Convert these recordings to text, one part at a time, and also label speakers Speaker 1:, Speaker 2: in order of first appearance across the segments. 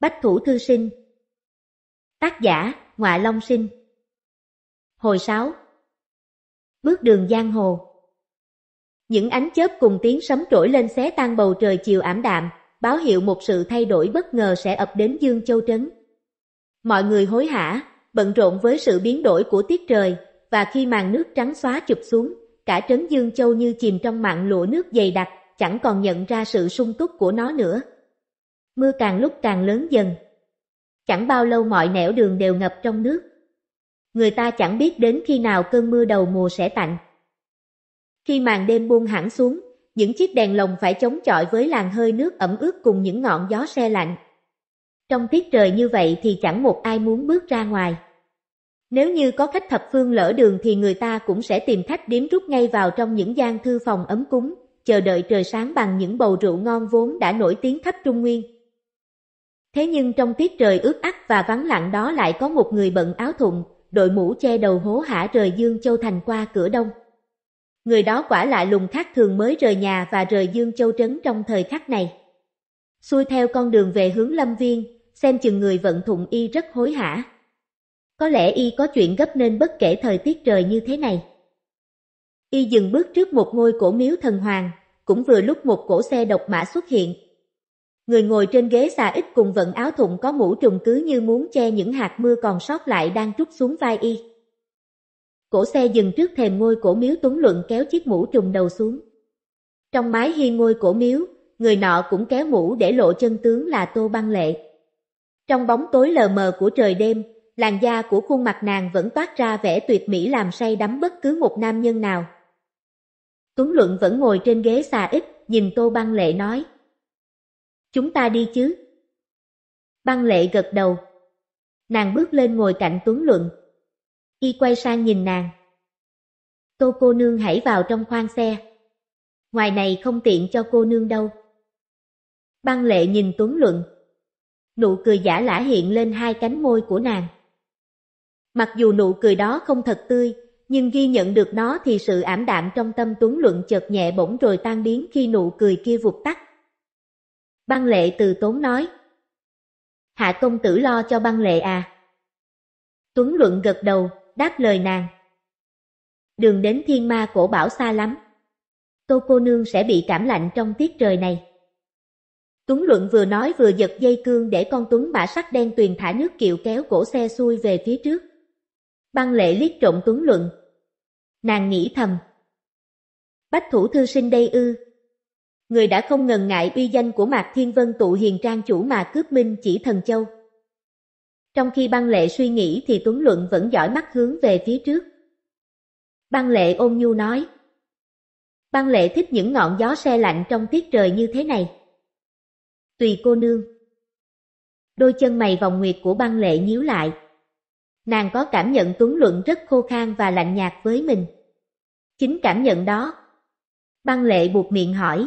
Speaker 1: Bách thủ thư sinh Tác giả Ngoại Long sinh Hồi 6 Bước đường giang hồ Những ánh chớp cùng tiếng sấm trỗi lên xé tan bầu trời chiều ảm đạm, báo hiệu một sự thay đổi bất ngờ sẽ ập đến Dương Châu Trấn. Mọi người hối hả, bận rộn với sự biến đổi của tiết trời, và khi màn nước trắng xóa chụp xuống, cả trấn Dương Châu như chìm trong mạng lụa nước dày đặc, chẳng còn nhận ra sự sung túc của nó nữa. Mưa càng lúc càng lớn dần. Chẳng bao lâu mọi nẻo đường đều ngập trong nước. Người ta chẳng biết đến khi nào cơn mưa đầu mùa sẽ tạnh. Khi màn đêm buông hẳn xuống, những chiếc đèn lồng phải chống chọi với làn hơi nước ẩm ướt cùng những ngọn gió se lạnh. Trong tiết trời như vậy thì chẳng một ai muốn bước ra ngoài. Nếu như có khách thập phương lỡ đường thì người ta cũng sẽ tìm khách điếm rút ngay vào trong những gian thư phòng ấm cúng, chờ đợi trời sáng bằng những bầu rượu ngon vốn đã nổi tiếng khắp Trung Nguyên. Thế nhưng trong tiết trời ướt át và vắng lặng đó lại có một người bận áo thụng, đội mũ che đầu hố hả rời Dương Châu Thành qua cửa đông. Người đó quả lại lùng khác thường mới rời nhà và rời Dương Châu Trấn trong thời khắc này. Xuôi theo con đường về hướng Lâm Viên, xem chừng người vận thụng y rất hối hả. Có lẽ y có chuyện gấp nên bất kể thời tiết trời như thế này. Y dừng bước trước một ngôi cổ miếu thần hoàng, cũng vừa lúc một cổ xe độc mã xuất hiện, Người ngồi trên ghế xà ít cùng vận áo thụng có mũ trùng cứ như muốn che những hạt mưa còn sót lại đang trút xuống vai y. Cổ xe dừng trước thềm ngôi cổ miếu tuấn luận kéo chiếc mũ trùng đầu xuống. Trong mái hiên ngôi cổ miếu, người nọ cũng kéo mũ để lộ chân tướng là Tô Băng Lệ. Trong bóng tối lờ mờ của trời đêm, làn da của khuôn mặt nàng vẫn toát ra vẻ tuyệt mỹ làm say đắm bất cứ một nam nhân nào. Tuấn Luận vẫn ngồi trên ghế xà ít, nhìn Tô Băng Lệ nói. Chúng ta đi chứ? Băng lệ gật đầu. Nàng bước lên ngồi cạnh Tuấn Luận. Y quay sang nhìn nàng. Tô cô nương hãy vào trong khoang xe. Ngoài này không tiện cho cô nương đâu. Băng lệ nhìn Tuấn Luận. Nụ cười giả lả hiện lên hai cánh môi của nàng. Mặc dù nụ cười đó không thật tươi, nhưng ghi nhận được nó thì sự ảm đạm trong tâm Tuấn Luận chợt nhẹ bỗng rồi tan biến khi nụ cười kia vụt tắt. Băng lệ từ tốn nói. Hạ công tử lo cho băng lệ à? Tuấn luận gật đầu, đáp lời nàng. Đường đến thiên ma cổ bảo xa lắm. Tô cô nương sẽ bị cảm lạnh trong tiết trời này. Tuấn luận vừa nói vừa giật dây cương để con Tuấn mã sắt đen tuyền thả nước kiệu kéo cổ xe xuôi về phía trước. Băng lệ liếc trộm Tuấn luận. Nàng nghĩ thầm. Bách thủ thư sinh đây ư, người đã không ngần ngại uy danh của Mạc Thiên Vân tụ hiền trang chủ mà cướp minh chỉ thần châu. Trong khi băng lệ suy nghĩ thì Tuấn Luận vẫn dõi mắt hướng về phía trước. Băng lệ ôn nhu nói. Băng lệ thích những ngọn gió se lạnh trong tiết trời như thế này. Tùy cô nương. Đôi chân mày vòng nguyệt của băng lệ nhíu lại. Nàng có cảm nhận Tuấn Luận rất khô khan và lạnh nhạt với mình. Chính cảm nhận đó. Băng lệ buộc miệng hỏi,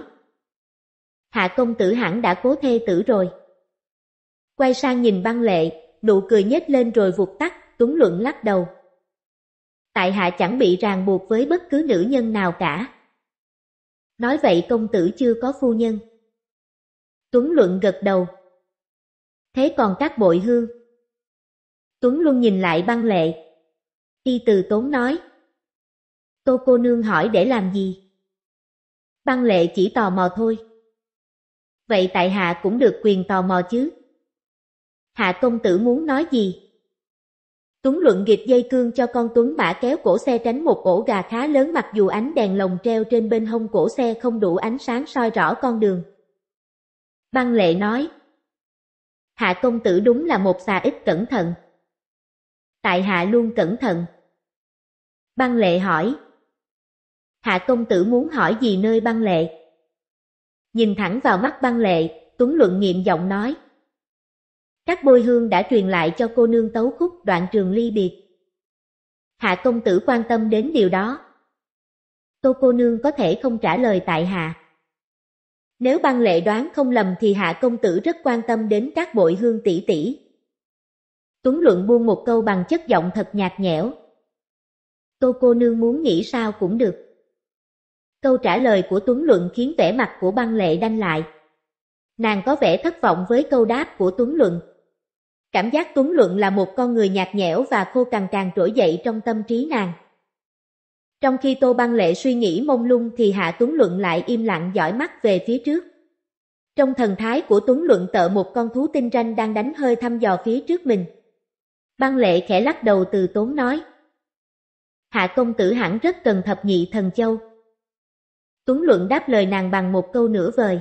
Speaker 1: Hạ công tử hẳn đã cố thê tử rồi. Quay sang nhìn băng lệ, nụ cười nhếch lên rồi vụt tắt, Tuấn Luận lắc đầu. Tại hạ chẳng bị ràng buộc với bất cứ nữ nhân nào cả. Nói vậy công tử chưa có phu nhân. Tuấn Luận gật đầu. Thế còn các bội hương? Tuấn luôn nhìn lại băng lệ. Y từ tốn nói. Tô cô nương hỏi để làm gì? Băng lệ chỉ tò mò thôi. Vậy tại hạ cũng được quyền tò mò chứ. Hạ công tử muốn nói gì? Tuấn luận nghịch dây cương cho con Tuấn mã kéo cổ xe tránh một ổ gà khá lớn mặc dù ánh đèn lồng treo trên bên hông cổ xe không đủ ánh sáng soi rõ con đường. Băng lệ nói, Hạ công tử đúng là một xà ít cẩn thận. Tại hạ luôn cẩn thận. Băng lệ hỏi, Hạ công tử muốn hỏi gì nơi băng lệ? Nhìn thẳng vào mắt băng lệ, Tuấn Luận nghiệm giọng nói. Các bôi hương đã truyền lại cho cô nương tấu khúc đoạn trường ly biệt. Hạ công tử quan tâm đến điều đó. Tô cô nương có thể không trả lời tại hạ. Nếu băng lệ đoán không lầm thì hạ công tử rất quan tâm đến các bội hương tỷ tỷ. Tuấn Luận buông một câu bằng chất giọng thật nhạt nhẽo. Tô cô nương muốn nghĩ sao cũng được. Câu trả lời của Tuấn Luận khiến vẻ mặt của băng lệ đanh lại. Nàng có vẻ thất vọng với câu đáp của Tuấn Luận. Cảm giác Tuấn Luận là một con người nhạt nhẽo và khô càng càng trỗi dậy trong tâm trí nàng. Trong khi Tô Băng Lệ suy nghĩ mông lung thì Hạ Tuấn Luận lại im lặng dõi mắt về phía trước. Trong thần thái của Tuấn Luận tợ một con thú tinh ranh đang đánh hơi thăm dò phía trước mình. Băng Lệ khẽ lắc đầu từ tốn nói. Hạ công tử hẳn rất cần thập nhị thần châu. Tuấn Luận đáp lời nàng bằng một câu nửa vời.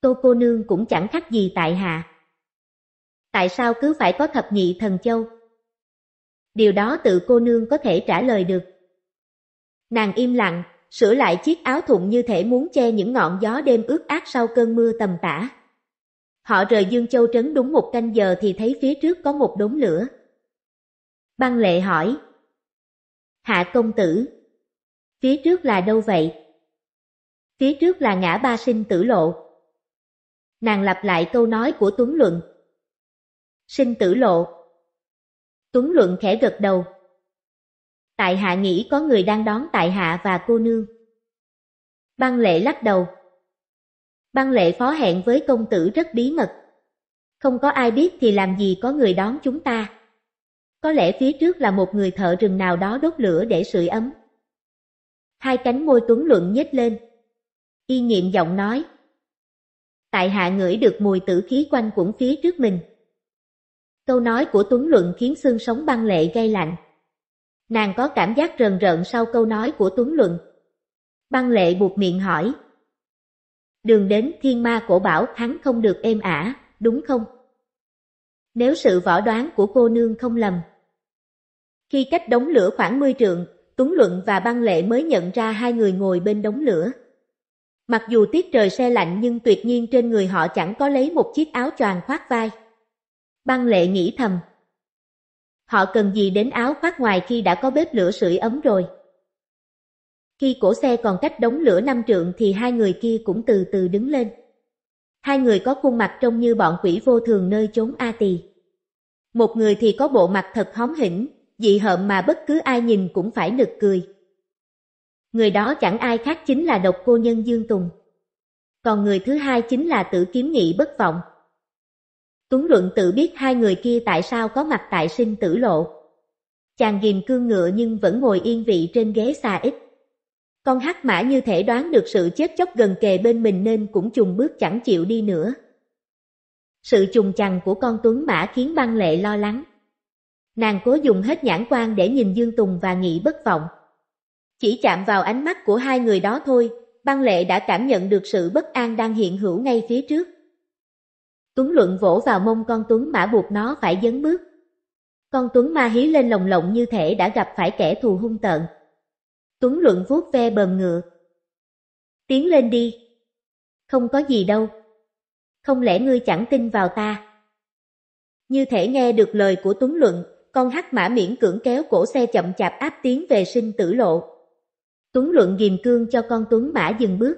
Speaker 1: Tô cô nương cũng chẳng khác gì tại hạ. Tại sao cứ phải có thập nhị thần châu? Điều đó tự cô nương có thể trả lời được. Nàng im lặng, sửa lại chiếc áo thụng như thể muốn che những ngọn gió đêm ướt át sau cơn mưa tầm tã. Họ rời Dương Châu Trấn đúng một canh giờ thì thấy phía trước có một đống lửa. Băng lệ hỏi. Hạ công tử. Phía trước là đâu vậy? Phía trước là ngã ba sinh tử lộ. Nàng lặp lại câu nói của Tuấn Luận. Sinh tử lộ. Tuấn Luận khẽ gật đầu. Tại hạ nghĩ có người đang đón tại hạ và cô nương. Băng lệ lắc đầu. Băng lệ phó hẹn với công tử rất bí mật. Không có ai biết thì làm gì có người đón chúng ta. Có lẽ phía trước là một người thợ rừng nào đó đốt lửa để sưởi ấm. Hai cánh môi tuấn luận nhếch lên, y nghiệm giọng nói. Tại hạ ngửi được mùi tử khí quanh quẩn phía trước mình. Câu nói của Tuấn Luận khiến xương sống băng lệ gây lạnh. Nàng có cảm giác rần rợn sau câu nói của Tuấn Luận. Băng lệ buộc miệng hỏi. Đường đến thiên ma cổ bảo hắn không được êm ả, đúng không? Nếu sự võ đoán của cô nương không lầm. Khi cách đống lửa khoảng 10 trượng, Tuấn Luận và băng lệ mới nhận ra hai người ngồi bên đống lửa. Mặc dù tiết trời se lạnh nhưng tuyệt nhiên trên người họ chẳng có lấy một chiếc áo choàng khoác vai. Băng lệ nghĩ thầm. Họ cần gì đến áo khoác ngoài khi đã có bếp lửa sưởi ấm rồi. Khi cổ xe còn cách đống lửa năm trượng thì hai người kia cũng từ từ đứng lên. Hai người có khuôn mặt trông như bọn quỷ vô thường nơi chốn A Tỳ. Một người thì có bộ mặt thật hóm hỉnh, dị hợm mà bất cứ ai nhìn cũng phải nực cười. Người đó chẳng ai khác chính là độc cô nhân Dương Tùng. Còn người thứ hai chính là tử kiếm nghị bất vọng. Tuấn Luận tự biết hai người kia tại sao có mặt tại sinh tử lộ. Chàng ghim cương ngựa nhưng vẫn ngồi yên vị trên ghế xa ít. Con hắc mã như thể đoán được sự chết chóc gần kề bên mình nên cũng chùng bước chẳng chịu đi nữa. Sự trùng chằng của con tuấn mã khiến băng lệ lo lắng. Nàng cố dùng hết nhãn quan để nhìn Dương Tùng và nghị bất vọng. Chỉ chạm vào ánh mắt của hai người đó thôi, băng lệ đã cảm nhận được sự bất an đang hiện hữu ngay phía trước. Tuấn luận vỗ vào mông con Tuấn mã buộc nó phải dấn bước. Con Tuấn ma hí lên lồng lộng như thể đã gặp phải kẻ thù hung tợn. Tuấn luận vuốt ve bờm ngựa. Tiến lên đi. Không có gì đâu. Không lẽ ngươi chẳng tin vào ta? Như thể nghe được lời của Tuấn luận, con hắc mã miễn cưỡng kéo cổ xe chậm chạp áp tiến về sinh tử lộ. Tuấn Luận ghim cương cho con Tuấn Mã dừng bước.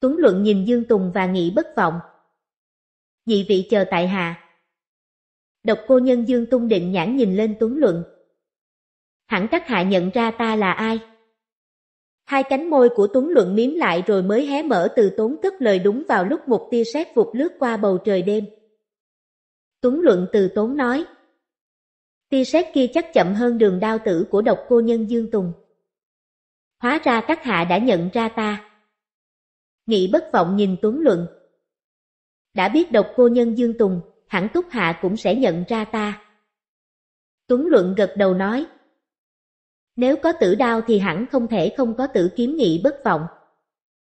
Speaker 1: Tuấn Luận nhìn Dương Tùng và nghĩ bất vọng. Dị vị chờ tại hạ. Độc cô nhân Dương Tung định nhãn nhìn lên Tuấn Luận. Hẳn các hạ nhận ra ta là ai? Hai cánh môi của Tuấn Luận miếm lại rồi mới hé mở từ tốn cất lời đúng vào lúc một tia sét vụt lướt qua bầu trời đêm. Tuấn Luận từ tốn nói. Tia sét kia chắc chậm hơn đường đao tử của độc cô nhân Dương Tùng hóa ra các hạ đã nhận ra ta. Nghị bất vọng nhìn Tuấn Luận. Đã biết độc cô nhân Dương Tùng, hẳn Túc Hạ cũng sẽ nhận ra ta. Tuấn Luận gật đầu nói. Nếu có tử đao thì hẳn không thể không có tử kiếm nghị bất vọng.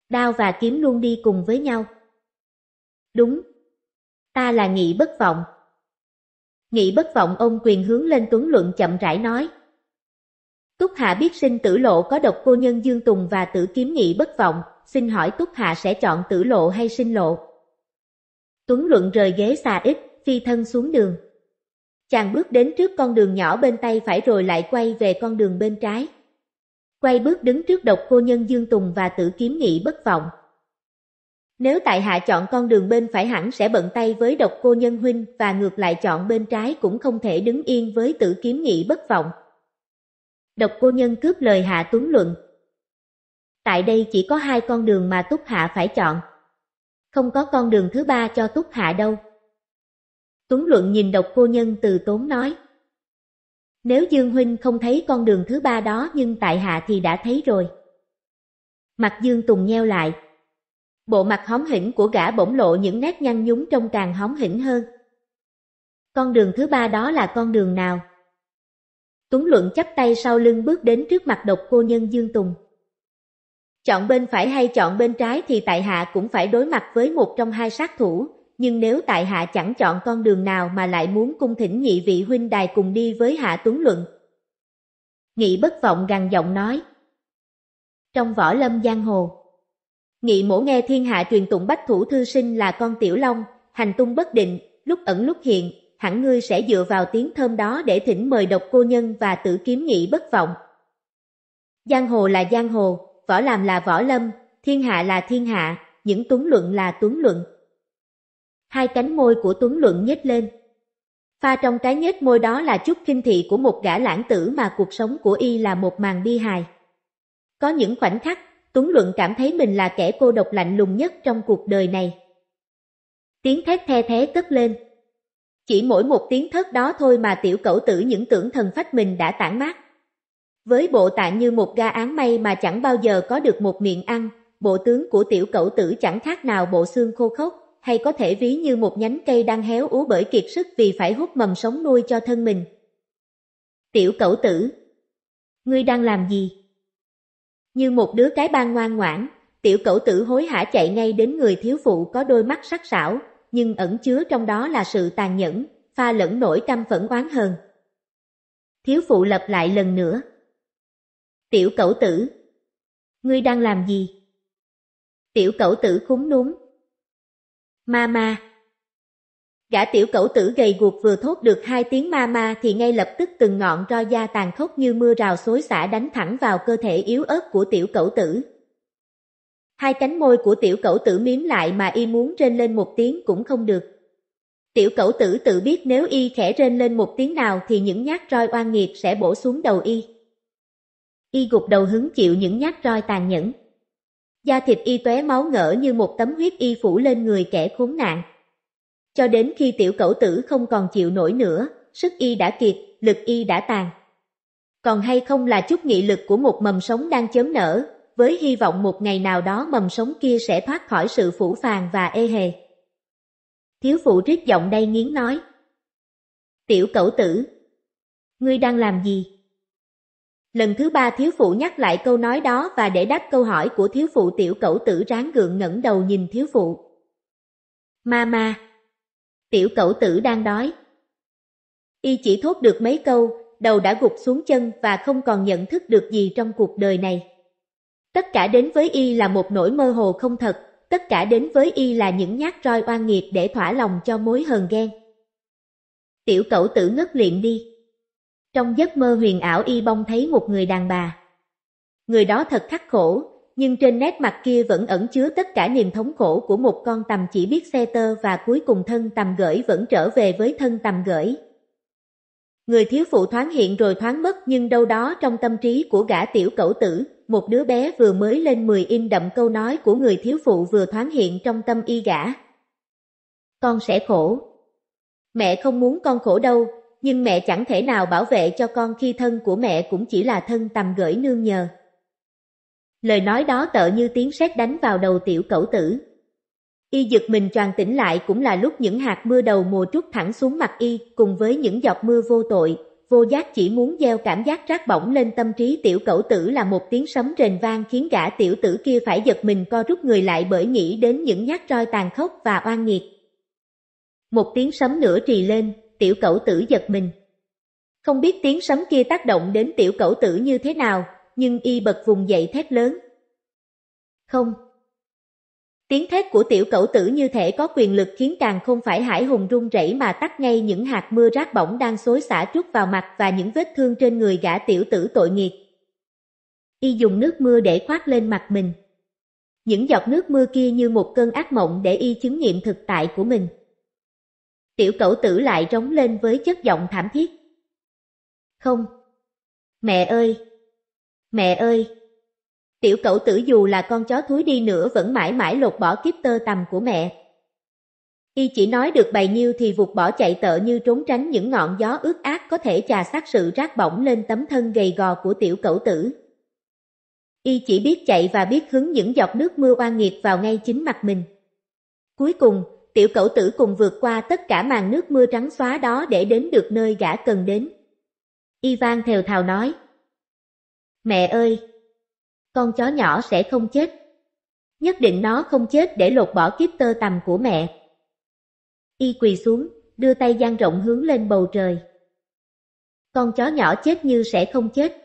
Speaker 1: Đao và kiếm luôn đi cùng với nhau. Đúng. Ta là nghị bất vọng. Nghị bất vọng ông quyền hướng lên Tuấn Luận chậm rãi nói. Túc Hạ biết sinh tử lộ có độc cô nhân Dương Tùng và tử kiếm nghị bất vọng, xin hỏi Túc Hạ sẽ chọn tử lộ hay sinh lộ? Tuấn Luận rời ghế xà ít, phi thân xuống đường. Chàng bước đến trước con đường nhỏ bên tay phải rồi lại quay về con đường bên trái. Quay bước đứng trước độc cô nhân Dương Tùng và tử kiếm nghị bất vọng. Nếu tại hạ chọn con đường bên phải hẳn sẽ bận tay với độc cô nhân huynh và ngược lại chọn bên trái cũng không thể đứng yên với tử kiếm nghị bất vọng. Độc cô nhân cướp lời Hạ Tuấn luận. Tại đây chỉ có hai con đường mà Túc Hạ phải chọn. Không có con đường thứ ba cho Túc Hạ đâu. Tuấn luận nhìn độc cô nhân từ tốn nói. Nếu Dương Huynh không thấy con đường thứ ba đó nhưng tại hạ thì đã thấy rồi. Mặt Dương Tùng nheo lại. Bộ mặt hóm hỉnh của gã bỗng lộ những nét nhăn nhúm trông càng hóm hỉnh hơn. Con đường thứ ba đó là con đường nào? Tuấn Luận chắp tay sau lưng bước đến trước mặt độc cô nhân Dương Tùng. Chọn bên phải hay chọn bên trái thì tại hạ cũng phải đối mặt với một trong hai sát thủ, nhưng nếu tại hạ chẳng chọn con đường nào mà lại muốn cung thỉnh nhị vị huynh đài cùng đi với hạ Tuấn Luận. Nghị bất vọng gằn giọng nói. Trong võ lâm giang hồ, Nghị mổ nghe thiên hạ truyền tụng bách thủ thư sinh là con tiểu long, hành tung bất định, lúc ẩn lúc hiện, hẳn ngươi sẽ dựa vào tiếng thơm đó để thỉnh mời độc cô nhân và tử kiếm nghị bất vọng. Giang hồ là giang hồ, võ làm là võ lâm, thiên hạ là thiên hạ, những tuấn luận là tuấn luận. Hai cánh môi của tuấn luận nhếch lên. Pha trong cái nhếch môi đó là chút kinh thị của một gã lãng tử mà cuộc sống của y là một màn bi hài. Có những khoảnh khắc, Tuấn Luận cảm thấy mình là kẻ cô độc lạnh lùng nhất trong cuộc đời này. Tiếng thét the thế cất lên. Chỉ mỗi một tiếng thất đó thôi mà tiểu cẩu tử những tưởng thần phách mình đã tản mát. Với bộ tạng như một ga án mây mà chẳng bao giờ có được một miệng ăn, bộ tướng của tiểu cẩu tử chẳng khác nào bộ xương khô khốc, hay có thể ví như một nhánh cây đang héo úa bởi kiệt sức vì phải hút mầm sống nuôi cho thân mình. Tiểu cẩu tử Ngươi đang làm gì? Như một đứa cái ban ngoan ngoãn, tiểu cẩu tử hối hả chạy ngay đến người thiếu phụ có đôi mắt sắc sảo, nhưng ẩn chứa trong đó là sự tàn nhẫn, pha lẫn nỗi căm phẫn oán hờn. Thiếu phụ lặp lại lần nữa. Tiểu cẩu tử, ngươi đang làm gì? Tiểu cẩu tử khúng núm. Ma ma. Gã tiểu cẩu tử gầy guộc vừa thốt được hai tiếng ma ma thì ngay lập tức từng ngọn ro da tàn khốc như mưa rào xối xả đánh thẳng vào cơ thể yếu ớt của tiểu cẩu tử. Hai cánh môi của tiểu cẩu tử miếm lại mà y muốn rên lên một tiếng cũng không được. Tiểu cẩu tử tự biết nếu y khẽ rên lên một tiếng nào thì những nhát roi oan nghiệt sẽ bổ xuống đầu y. Y gục đầu hứng chịu những nhát roi tàn nhẫn. Da thịt y tóe máu ngỡ như một tấm huyết y phủ lên người kẻ khốn nạn. Cho đến khi tiểu cẩu tử không còn chịu nổi nữa, sức y đã kiệt, lực y đã tàn. Còn hay không là chút nghị lực của một mầm sống đang chớm nở, với hy vọng một ngày nào đó mầm sống kia sẽ thoát khỏi sự phủ phàng và ê hề. Thiếu phụ rít giọng đây nghiến nói. Tiểu cẩu tử, ngươi đang làm gì? Lần thứ ba thiếu phụ nhắc lại câu nói đó và để đáp câu hỏi của thiếu phụ tiểu cẩu tử ráng gượng ngẩng đầu nhìn thiếu phụ. Ma ma, tiểu cẩu tử đang đói. Y chỉ thốt được mấy câu, đầu đã gục xuống chân và không còn nhận thức được gì trong cuộc đời này. Tất cả đến với y là một nỗi mơ hồ không thật, tất cả đến với y là những nhát roi oan nghiệt để thỏa lòng cho mối hờn ghen. Tiểu cẩu tử ngất liệm đi. Trong giấc mơ huyền ảo y bông thấy một người đàn bà. Người đó thật khắc khổ, nhưng trên nét mặt kia vẫn ẩn chứa tất cả niềm thống khổ của một con tầm chỉ biết xe tơ và cuối cùng thân tầm gửi vẫn trở về với thân tầm gửi. Người thiếu phụ thoáng hiện rồi thoáng mất nhưng đâu đó trong tâm trí của gã tiểu cẩu tử, một đứa bé vừa mới lên 10 im đậm câu nói của người thiếu phụ vừa thoáng hiện trong tâm y gã. Con sẽ khổ. Mẹ không muốn con khổ đâu, nhưng mẹ chẳng thể nào bảo vệ cho con khi thân của mẹ cũng chỉ là thân tầm gửi nương nhờ. Lời nói đó tợ như tiếng sét đánh vào đầu tiểu cẩu tử, Y giật mình tròn tỉnh lại cũng là lúc những hạt mưa đầu mùa trút thẳng xuống mặt y, cùng với những giọt mưa vô tội, vô giác chỉ muốn gieo cảm giác rác bỏng lên tâm trí tiểu cẩu tử là một tiếng sấm rền vang khiến cả tiểu tử kia phải giật mình co rút người lại bởi nghĩ đến những nhát roi tàn khốc và oan nghiệt. Một tiếng sấm nữa trì lên, tiểu cẩu tử giật mình. Không biết tiếng sấm kia tác động đến tiểu cẩu tử như thế nào, nhưng y bật vùng dậy thét lớn. Không, Tiếng thét của tiểu cẩu tử như thể có quyền lực khiến càng không phải hải hùng rung rẩy mà tắt ngay những hạt mưa rác bỏng đang xối xả trút vào mặt và những vết thương trên người gã tiểu tử tội nghiệp. Y dùng nước mưa để khoát lên mặt mình. Những giọt nước mưa kia như một cơn ác mộng để y chứng nghiệm thực tại của mình. Tiểu cẩu tử lại rống lên với chất giọng thảm thiết. Không! Mẹ ơi! Mẹ ơi! tiểu cậu tử dù là con chó thúi đi nữa vẫn mãi mãi lột bỏ kiếp tơ tầm của mẹ. Y chỉ nói được bày nhiêu thì vụt bỏ chạy tợ như trốn tránh những ngọn gió ướt át có thể trà sát sự rác bỏng lên tấm thân gầy gò của tiểu cậu tử. Y chỉ biết chạy và biết hứng những giọt nước mưa oan nghiệt vào ngay chính mặt mình. Cuối cùng, tiểu cậu tử cùng vượt qua tất cả màn nước mưa trắng xóa đó để đến được nơi gã cần đến. Y vang thều thào nói. Mẹ ơi, con chó nhỏ sẽ không chết. Nhất định nó không chết để lột bỏ kiếp tơ tầm của mẹ. Y quỳ xuống, đưa tay dang rộng hướng lên bầu trời. Con chó nhỏ chết như sẽ không chết.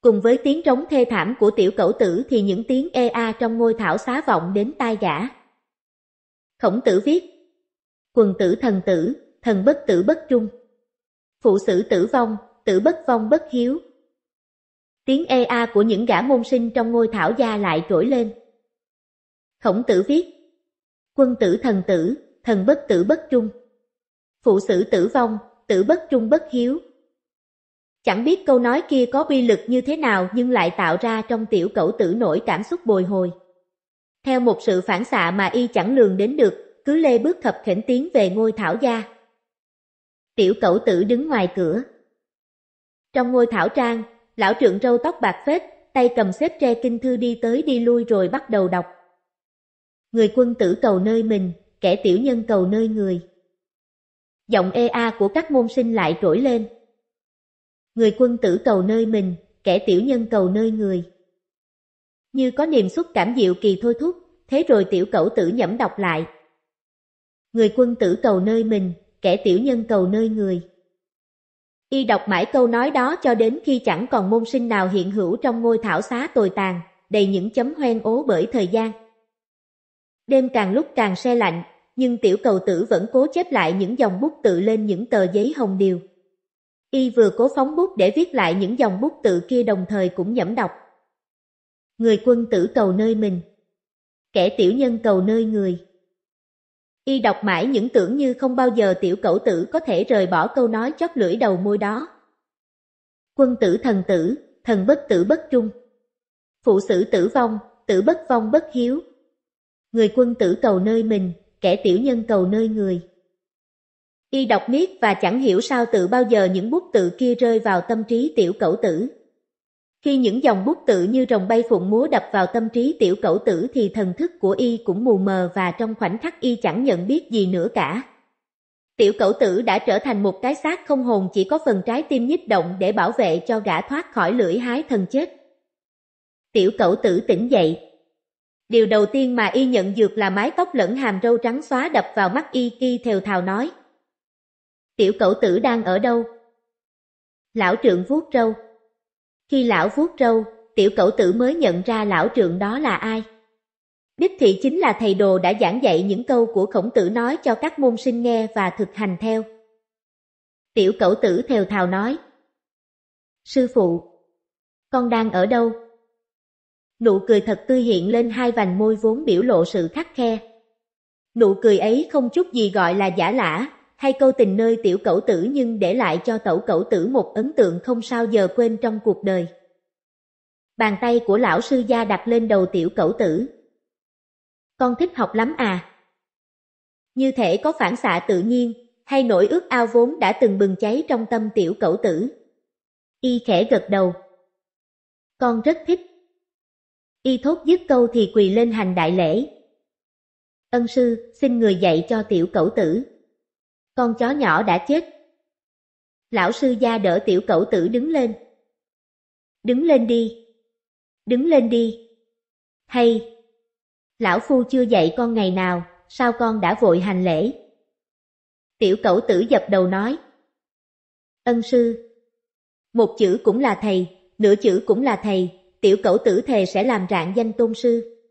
Speaker 1: Cùng với tiếng trống thê thảm của tiểu cẩu tử thì những tiếng e a trong ngôi thảo xá vọng đến tai giả. Khổng tử viết Quần tử thần tử, thần bất tử bất trung. Phụ sử tử vong, tử bất vong bất hiếu, Tiếng ê a của những gã môn sinh trong ngôi thảo gia lại trỗi lên. Khổng tử viết Quân tử thần tử, thần bất tử bất trung. Phụ sử tử vong, tử bất trung bất hiếu. Chẳng biết câu nói kia có uy lực như thế nào nhưng lại tạo ra trong tiểu cẩu tử nổi cảm xúc bồi hồi. Theo một sự phản xạ mà y chẳng lường đến được, cứ lê bước thập khỉnh tiến về ngôi thảo gia. Tiểu cẩu tử đứng ngoài cửa. Trong ngôi thảo trang, lão trượng râu tóc bạc phết, tay cầm xếp tre kinh thư đi tới đi lui rồi bắt đầu đọc. Người quân tử cầu nơi mình, kẻ tiểu nhân cầu nơi người. Giọng ê a của các môn sinh lại trỗi lên. Người quân tử cầu nơi mình, kẻ tiểu nhân cầu nơi người. Như có niềm xúc cảm diệu kỳ thôi thúc, thế rồi tiểu cẩu tử nhẩm đọc lại. Người quân tử cầu nơi mình, kẻ tiểu nhân cầu nơi người. Y đọc mãi câu nói đó cho đến khi chẳng còn môn sinh nào hiện hữu trong ngôi thảo xá tồi tàn, đầy những chấm hoen ố bởi thời gian. Đêm càng lúc càng se lạnh, nhưng tiểu cầu tử vẫn cố chép lại những dòng bút tự lên những tờ giấy hồng điều. Y vừa cố phóng bút để viết lại những dòng bút tự kia đồng thời cũng nhẩm đọc. Người quân tử cầu nơi mình, kẻ tiểu nhân cầu nơi người. Y đọc mãi những tưởng như không bao giờ tiểu cẩu tử có thể rời bỏ câu nói chót lưỡi đầu môi đó. Quân tử thần tử, thần bất tử bất trung. Phụ sử tử vong, tử bất vong bất hiếu. Người quân tử cầu nơi mình, kẻ tiểu nhân cầu nơi người. Y đọc miết và chẳng hiểu sao tự bao giờ những bút tự kia rơi vào tâm trí tiểu cẩu tử. Khi những dòng bút tự như rồng bay phụng múa đập vào tâm trí tiểu cẩu tử thì thần thức của y cũng mù mờ và trong khoảnh khắc y chẳng nhận biết gì nữa cả. Tiểu cẩu tử đã trở thành một cái xác không hồn chỉ có phần trái tim nhích động để bảo vệ cho gã thoát khỏi lưỡi hái thần chết. Tiểu cẩu tử tỉnh dậy. Điều đầu tiên mà y nhận dược là mái tóc lẫn hàm râu trắng xóa đập vào mắt y khi thều thào nói. Tiểu cẩu tử đang ở đâu? Lão trượng vuốt râu. Khi lão vuốt râu, tiểu cẩu tử mới nhận ra lão trượng đó là ai. Đích thị chính là thầy đồ đã giảng dạy những câu của khổng tử nói cho các môn sinh nghe và thực hành theo. Tiểu cẩu tử thều thào nói. Sư phụ, con đang ở đâu? Nụ cười thật tươi hiện lên hai vành môi vốn biểu lộ sự khắc khe. Nụ cười ấy không chút gì gọi là giả lả, hay câu tình nơi tiểu cẩu tử nhưng để lại cho tẩu cẩu tử một ấn tượng không sao giờ quên trong cuộc đời. Bàn tay của lão sư gia đặt lên đầu tiểu cẩu tử. Con thích học lắm à? Như thể có phản xạ tự nhiên, hay nỗi ước ao vốn đã từng bừng cháy trong tâm tiểu cẩu tử. Y khẽ gật đầu. Con rất thích. Y thốt dứt câu thì quỳ lên hành đại lễ. Ân sư, xin người dạy cho tiểu cẩu tử. Con chó nhỏ đã chết. Lão sư gia đỡ tiểu cậu tử đứng lên. Đứng lên đi. Đứng lên đi. Hay. Lão phu chưa dạy con ngày nào, sao con đã vội hành lễ? Tiểu cậu tử dập đầu nói. Ân sư. Một chữ cũng là thầy, nửa chữ cũng là thầy, tiểu cậu tử thề sẽ làm rạng danh tôn sư.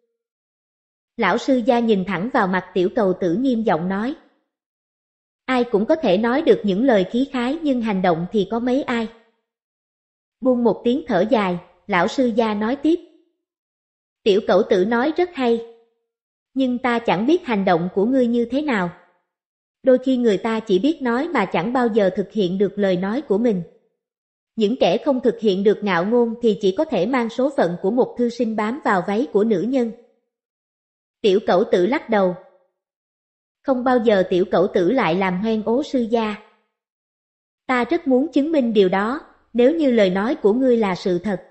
Speaker 1: Lão sư gia nhìn thẳng vào mặt tiểu cầu tử nghiêm giọng nói. Ai cũng có thể nói được những lời khí khái nhưng hành động thì có mấy ai. Buông một tiếng thở dài, lão sư gia nói tiếp. Tiểu cẩu tử nói rất hay. Nhưng ta chẳng biết hành động của ngươi như thế nào. Đôi khi người ta chỉ biết nói mà chẳng bao giờ thực hiện được lời nói của mình. Những kẻ không thực hiện được ngạo ngôn thì chỉ có thể mang số phận của một thư sinh bám vào váy của nữ nhân. Tiểu cẩu tử lắc đầu, không bao giờ tiểu cẩu tử lại làm hoen ố sư gia. Ta rất muốn chứng minh điều đó, nếu như lời nói của ngươi là sự thật.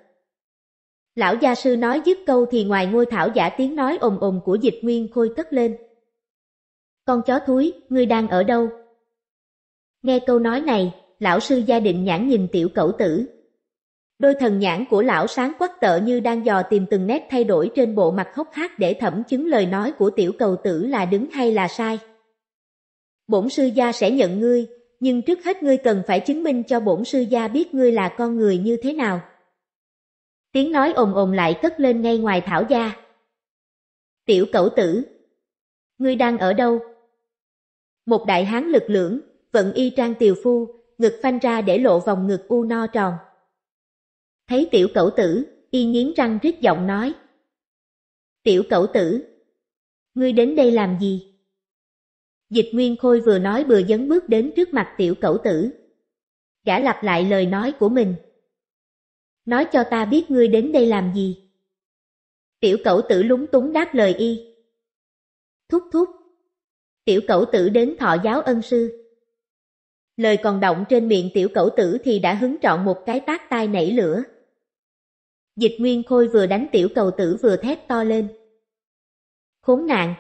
Speaker 1: Lão gia sư nói dứt câu thì ngoài ngôi thảo giả tiếng nói ồn ồn của dịch nguyên khôi cất lên. Con chó thúi, ngươi đang ở đâu? Nghe câu nói này, lão sư gia định nhãn nhìn tiểu cẩu tử. Đôi thần nhãn của lão sáng quắc tợ như đang dò tìm từng nét thay đổi trên bộ mặt hốc hác để thẩm chứng lời nói của tiểu cầu tử là đúng hay là sai. Bổn sư gia sẽ nhận ngươi, nhưng trước hết ngươi cần phải chứng minh cho bổn sư gia biết ngươi là con người như thế nào. Tiếng nói ồn ồn lại cất lên ngay ngoài thảo gia. Tiểu cẩu tử, ngươi đang ở đâu? Một đại hán lực lưỡng, vận y trang tiều phu, ngực phanh ra để lộ vòng ngực u no tròn. Thấy tiểu cẩu tử, y nghiến răng rít giọng nói. Tiểu cẩu tử, ngươi đến đây làm gì? Dịch Nguyên Khôi vừa nói vừa dấn bước đến trước mặt tiểu cẩu tử. Gã lặp lại lời nói của mình. Nói cho ta biết ngươi đến đây làm gì? Tiểu cẩu tử lúng túng đáp lời y. Thúc thúc. Tiểu cẩu tử đến thọ giáo ân sư. Lời còn động trên miệng tiểu cẩu tử thì đã hứng trọn một cái tác tai nảy lửa. Dịch Nguyên Khôi vừa đánh tiểu cầu tử vừa thét to lên. Khốn nạn!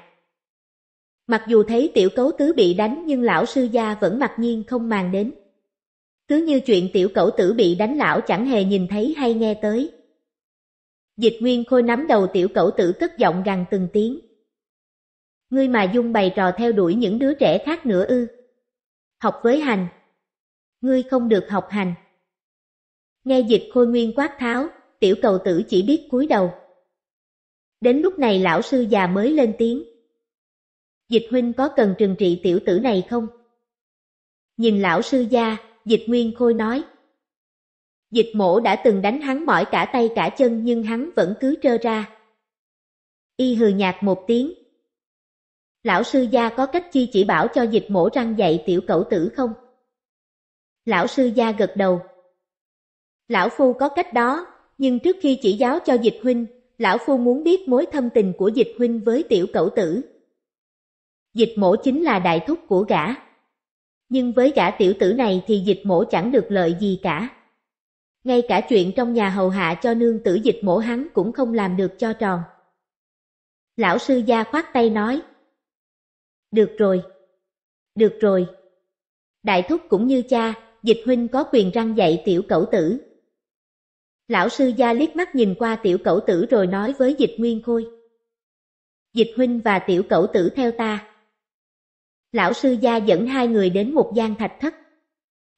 Speaker 1: Mặc dù thấy tiểu cấu tứ bị đánh nhưng lão sư gia vẫn mặc nhiên không màng đến. Cứ như chuyện tiểu cẩu tử bị đánh lão chẳng hề nhìn thấy hay nghe tới. Dịch Nguyên Khôi nắm đầu tiểu cẩu tử cất giọng gằn từng tiếng. Ngươi mà dung bày trò theo đuổi những đứa trẻ khác nữa ư. Học với hành. Ngươi không được học hành. Nghe dịch Khôi Nguyên quát tháo, tiểu cầu tử chỉ biết cúi đầu. Đến lúc này lão sư già mới lên tiếng. Dịch huynh có cần trừng trị tiểu tử này không? Nhìn lão sư gia, dịch nguyên khôi nói. Dịch mổ đã từng đánh hắn mỏi cả tay cả chân nhưng hắn vẫn cứ trơ ra. Y hừ nhạt một tiếng. Lão sư gia có cách chi chỉ bảo cho dịch mổ răng dạy tiểu cẩu tử không? Lão sư gia gật đầu. Lão phu có cách đó, nhưng trước khi chỉ giáo cho dịch huynh, lão phu muốn biết mối thâm tình của dịch huynh với tiểu cẩu tử. Dịch mổ chính là đại thúc của gã. Nhưng với gã tiểu tử này thì dịch mổ chẳng được lợi gì cả. Ngay cả chuyện trong nhà hầu hạ cho nương tử dịch mổ hắn cũng không làm được cho tròn. Lão sư gia khoát tay nói. Được rồi. Được rồi. Đại thúc cũng như cha, dịch huynh có quyền răng dạy tiểu cẩu tử. Lão sư gia liếc mắt nhìn qua tiểu cẩu tử rồi nói với dịch nguyên khôi. Dịch huynh và tiểu cẩu tử theo ta. Lão sư gia dẫn hai người đến một gian thạch thất.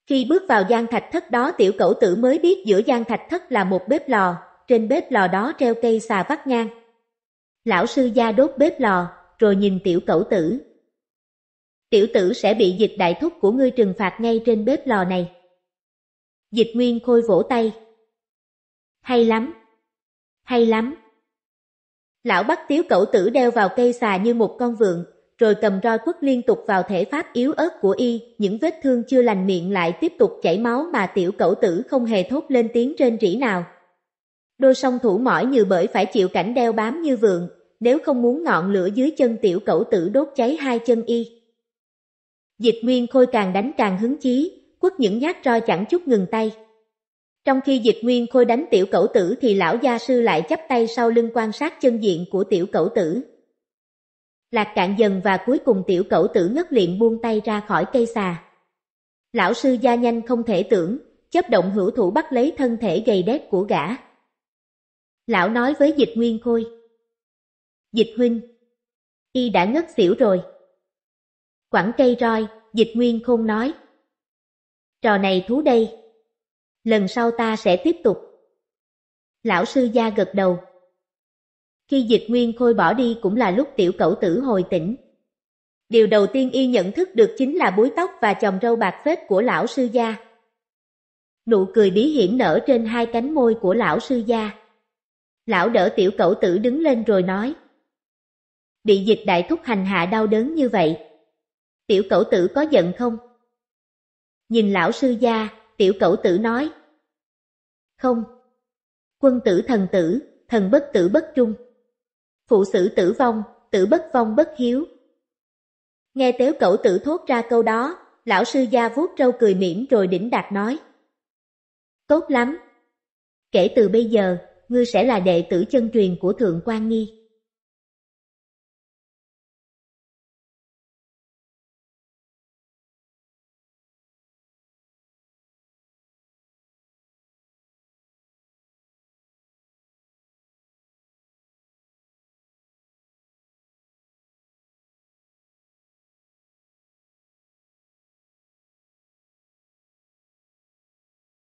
Speaker 1: Khi bước vào gian thạch thất đó tiểu cẩu tử mới biết giữa gian thạch thất là một bếp lò, trên bếp lò đó treo cây xà vắt ngang. Lão sư gia đốt bếp lò, rồi nhìn tiểu cẩu tử. Tiểu tử sẽ bị dịch đại thúc của ngươi trừng phạt ngay trên bếp lò này. Dịch Nguyên Khôi vỗ tay, hay lắm, hay lắm. Lão bắt tiếu cẩu tử đeo vào cây xà như một con vượn, rồi cầm roi quất liên tục vào thể pháp yếu ớt của y, những vết thương chưa lành miệng lại tiếp tục chảy máu mà tiểu cẩu tử không hề thốt lên tiếng trên rỉ nào. Đôi song thủ mỏi như bởi phải chịu cảnh đeo bám như vượn, nếu không muốn ngọn lửa dưới chân tiểu cẩu tử đốt cháy hai chân y. Dịch nguyên khôi càng đánh càng hứng chí, quất những nhát roi chẳng chút ngừng tay. Trong khi dịch nguyên khôi đánh tiểu cẩu tử thì lão gia sư lại chắp tay sau lưng quan sát chân diện của tiểu cẩu tử. Lạc cạn dần và cuối cùng tiểu cẩu tử ngất liệm buông tay ra khỏi cây xà. Lão sư gia nhanh không thể tưởng, chớp động hữu thủ bắt lấy thân thể gầy đét của gã. Lão nói với dịch nguyên khôi. Dịch huynh, y đã ngất xỉu rồi. Quảng cây roi, dịch nguyên khôn nói. Trò này thú đây lần sau ta sẽ tiếp tục. Lão sư gia gật đầu. Khi dịch nguyên khôi bỏ đi cũng là lúc tiểu cẩu tử hồi tỉnh. Điều đầu tiên y nhận thức được chính là búi tóc và chồng râu bạc phết của lão sư gia. Nụ cười bí hiểm nở trên hai cánh môi của lão sư gia. Lão đỡ tiểu cẩu tử đứng lên rồi nói. Bị dịch đại thúc hành hạ đau đớn như vậy. Tiểu cẩu tử có giận không? Nhìn lão sư gia, tiểu cẩu tử nói, không. Quân tử thần tử, thần bất tử bất trung. Phụ sử tử vong, tử bất vong bất hiếu. Nghe tếu cẩu tử thốt ra câu đó, lão sư gia vuốt râu cười mỉm rồi đỉnh đạt nói. Tốt lắm. Kể từ bây giờ, ngươi sẽ là đệ tử chân truyền của Thượng quan Nghi.